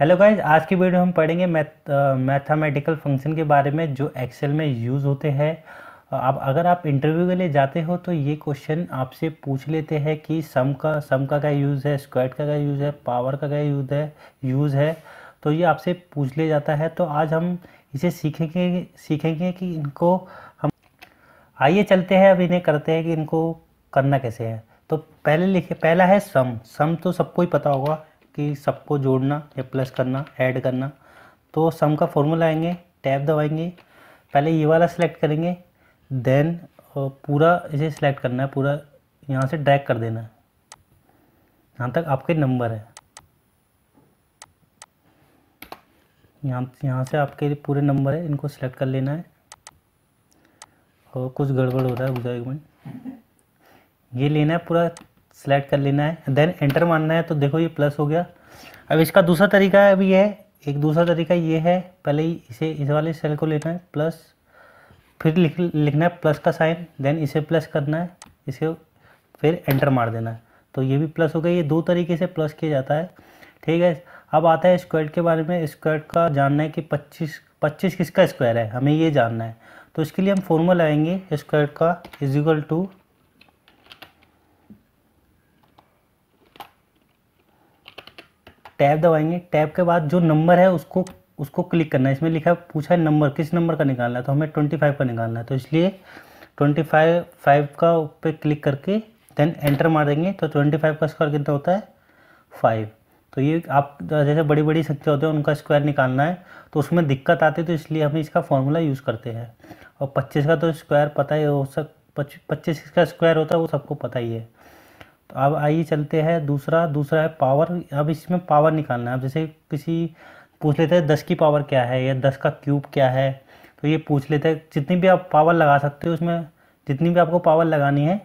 hello guys आज की video हम पढ़ेंगे मैथ मैथामेटिकल फंक्शन के बारे में जो एक्सेल में यूज़ होते हैं आप अगर आप इंटरव्यू के लिए जाते हो तो ये क्वेश्चन आपसे पूछ लेते हैं कि सम का सम का क्या यूज़ है स्क्वाड का क्या यूज़ है पावर का क्या यूज़ है यूज़ है तो ये आपसे पूछ लिया जाता है तो आज हम इसे सीखेंगे सीखेंगे कि इनको हम आइए चलते हैं अब इन्हें करते हैं कि इनको करना कैसे है तो पहले लिखे पहला है सम सम तो सबको ही पता होगा कि सबको जोड़ना या प्लस करना ऐड करना तो सम का फॉर्मूला आएंगे टैब दबाएंगे पहले ये वाला सिलेक्ट करेंगे देन पूरा इसे सिलेक्ट करना है पूरा यहाँ से ड्रैग कर देना है यहाँ तक आपके नंबर है यहाँ यहाँ से आपके पूरे नंबर है इनको सिलेक्ट कर लेना है और कुछ गड़बड़ हो रहा है गुजरा एक मिनट ये लेना है पूरा सेलेक्ट कर लेना है देन एंटर मारना है तो देखो ये प्लस हो गया अब इसका दूसरा तरीका है अभी है एक दूसरा तरीका ये है पहले ही इसे इस वाले सेल को लेना है प्लस फिर लिख लिखना है प्लस का साइन देन इसे प्लस करना है इसे फिर एंटर मार देना है तो ये भी प्लस हो गया ये दो तरीके से प्लस किया जाता है ठीक है अब आता है स्क्वायर के बारे में स्क्वायर का जानना है कि पच्चीस पच्चीस किसका स्क्वायर है हमें ये जानना है तो इसके लिए हम फॉर्मूला आएंगे स्क्वायर का इज इक्वल टू टैब दबाएंगे टैब के बाद जो नंबर है उसको उसको क्लिक करना है इसमें लिखा है पूछा है नंबर किस नंबर का निकालना है तो हमें ट्वेंटी फाइव का निकालना है तो इसलिए ट्वेंटी फाइव फाइव का पे क्लिक करके देन एंटर मार देंगे तो ट्वेंटी फाइव का स्क्वायर कितना होता है फाइव तो ये आप जैसे बड़ी बड़ी संख्या होती है उनका स्क्वायर निकालना है तो उसमें दिक्कत आती है तो इसलिए हम इसका फॉर्मूला यूज़ करते हैं और पच्चीस का तो स्क्वायर पता ही हो सक पच्चीस का स्क्वायर होता है वो सबको पता ही है तो अब आइए चलते हैं दूसरा दूसरा है पावर अब इसमें पावर निकालना है अब जैसे किसी पूछ लेते हैं दस की पावर क्या है या दस का क्यूब क्या है तो ये पूछ लेते हैं जितनी भी आप पावर लगा सकते हो उसमें जितनी भी आपको पावर लगानी है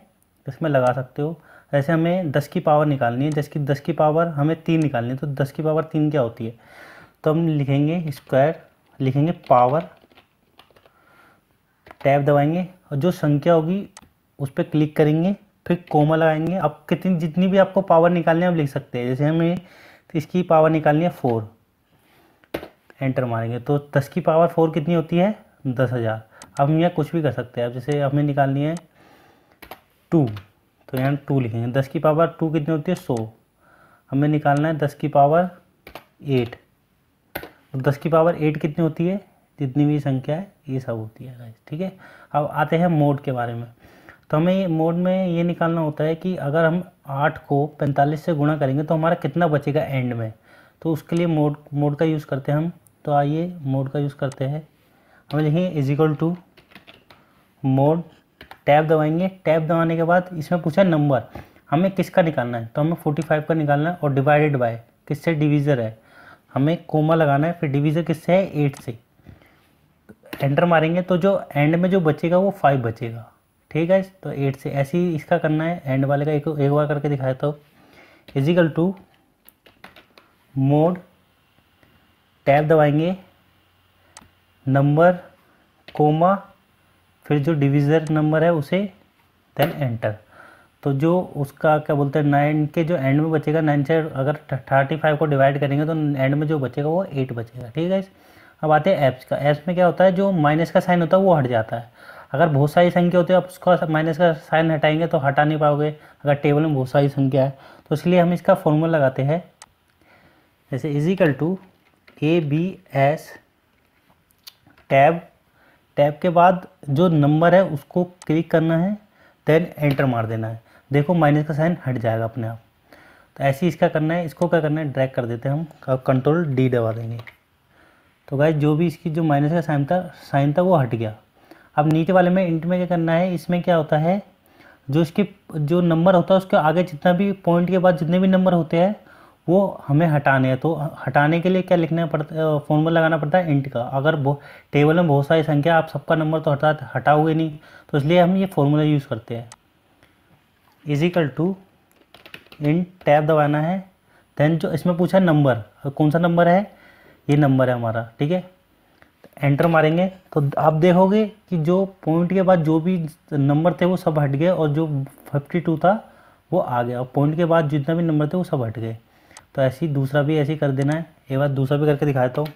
इसमें लगा सकते हो ऐसे हमें दस की पावर निकालनी है जबकि दस की पावर हमें तीन निकालनी है तो दस की पावर तीन क्या होती है तो हम लिखेंगे स्क्वायर लिखेंगे पावर टैब दबाएंगे और जो संख्या होगी उस पर क्लिक करेंगे फिर कोमा लगाएंगे अब कितनी जितनी भी आपको पावर निकालनी है आप लिख सकते हैं जैसे हमें इसकी पावर निकालनी है फोर एंटर मारेंगे तो दस की पावर फोर कितनी होती है दस हज़ार अब हम यहाँ कुछ भी कर सकते हैं अब जैसे हमें निकालनी है टू तो यहाँ टू लिखेंगे दस की पावर टू कितनी होती है सौ हमें निकालना है दस की पावर एट तो दस की पावर एट कितनी होती है जितनी भी संख्या है ये सब होती है ठीक है अब आते हैं मोड के बारे में तो हमें मोड में ये निकालना होता है कि अगर हम आठ को पैंतालीस से गुणा करेंगे तो हमारा कितना बचेगा एंड में तो उसके लिए मोड मोड का यूज़ करते हैं हम तो आइए मोड का यूज़ करते हैं हमें लिखेंगे is equal to mode tab दबाएंगे टैब दबाने के बाद इसमें पूछा नंबर हमें किसका निकालना है तो हमें फोर्टी फाइव का निकालना है और डिवाइडेड बाय किससे डिवीज़र है हमें कोमा लगाना है फिर डिवीज़र किससे है एट से एंटर मारेंगे तो जो एंड में जो बचेगा वो फाइव बचेगा ठीक है तो एट से ऐसे ही इसका करना है एंड वाले का एक एक बार करके दिखा तो हूँ इजिकल टू मोड टैब दबाएंगे नंबर कोमा फिर जो डिविजर नंबर है उसे देन एंटर तो जो उसका क्या बोलते हैं नाइन के जो एंड में बचेगा नाइन से अगर थर्टी फाइव को डिवाइड करेंगे तो एंड में जो बचेगा वो एट बचेगा ठीक है अब आते हैं ऐप्स का ऐप्स में क्या होता है जो माइनस का साइन होता है वो हट जाता है अगर बहुत सारी संख्या होती है आप उसका माइनस का साइन हटाएंगे तो हटा नहीं पाओगे अगर टेबल में बहुत सारी संख्या है तो इसलिए हम इसका फॉर्मूला लगाते हैं जैसे is equal to A B S tab tab के बाद जो नंबर है उसको क्लिक करना है देन एंटर मार देना है देखो माइनस का साइन हट जाएगा अपने आप तो ऐसे ही इसका करना है इसको क्या करना है ड्रैग कर देते हैं हम कंट्रोल डी दबा देंगे तो गाय जो भी इसकी जो माइनस का साइन था साइन था वो हट गया अब नीचे वाले में इंट में क्या करना है इसमें क्या होता है जो इसके जो नंबर होता है उसके आगे जितना भी पॉइंट के बाद जितने भी नंबर होते हैं वो हमें हटाने हैं तो हटाने के लिए क्या लिखना पड़ता है फॉर्मूला लगाना पड़ता है इंट का अगर टेबल में बहुत सारी संख्या आप सबका नंबर तो हटा हटा हुए नहीं तो इसलिए हम ये फॉर्मूला यूज़ करते हैं इजिकल टू इंट टैब दबाना है देन जो इसमें पूछा नंबर कौन सा नंबर है ये नंबर है हमारा ठीक है एंटर मारेंगे तो आप देखोगे कि जो पॉइंट के बाद जो भी नंबर थे वो सब हट गए और जो फिफ्टी टू था वो आ गया और पॉइंट के बाद जितना भी नंबर थे वो सब हट गए तो ऐसे ही दूसरा भी ऐसे ही कर देना है एक बार दूसरा भी करके दिखा देता हूँ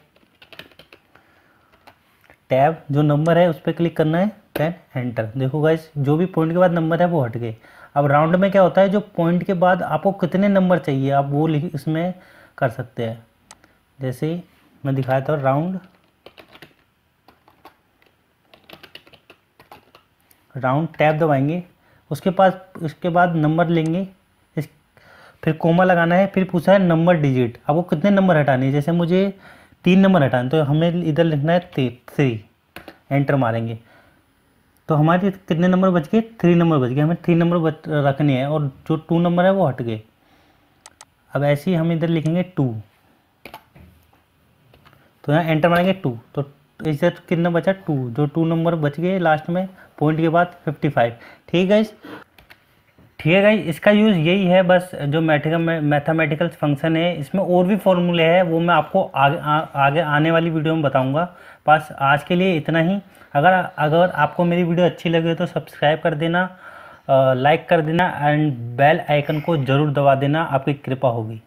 टैब जो नंबर है उस पर क्लिक करना है देन एंटर देखो गाइस जो भी पॉइंट के बाद नंबर है वो हट गए अब राउंड में क्या होता है जो पॉइंट के बाद आपको कितने नंबर चाहिए आप वो इसमें कर सकते हैं जैसे मैं दिखाया था राउंड राउंड टैब दबाएंगे उसके पास उसके बाद नंबर लेंगे इस फिर कोमा लगाना है फिर पूछा है नंबर डिजिट आपको कितने नंबर हटाने हैं जैसे मुझे तीन नंबर हटाने तो हमें इधर लिखना है थ्री एंटर मारेंगे तो हमारे कितने नंबर बच गए थ्री नंबर बच गए हमें थ्री नंबर रखने हैं और जो टू नंबर है वो हट गए अब ऐसे ही हम इधर लिखेंगे टू तो यहाँ एंटर मारेंगे टू तो तो इससे तो कितना बचा टू जो टू नंबर बच गए लास्ट में पॉइंट के बाद फिफ्टी फाइव ठीक है ठीक है गाइज इसका यूज़ यही है बस जो मैथामेटिकल फंक्शन है इसमें और भी फॉर्मूले हैं वो मैं आपको आगे आ, आगे आने वाली वीडियो में बताऊंगा बस आज के लिए इतना ही अगर अगर आपको मेरी वीडियो अच्छी लगे तो सब्सक्राइब कर देना लाइक कर देना एंड बेल आइकन को ज़रूर दबा देना आपकी कृपा होगी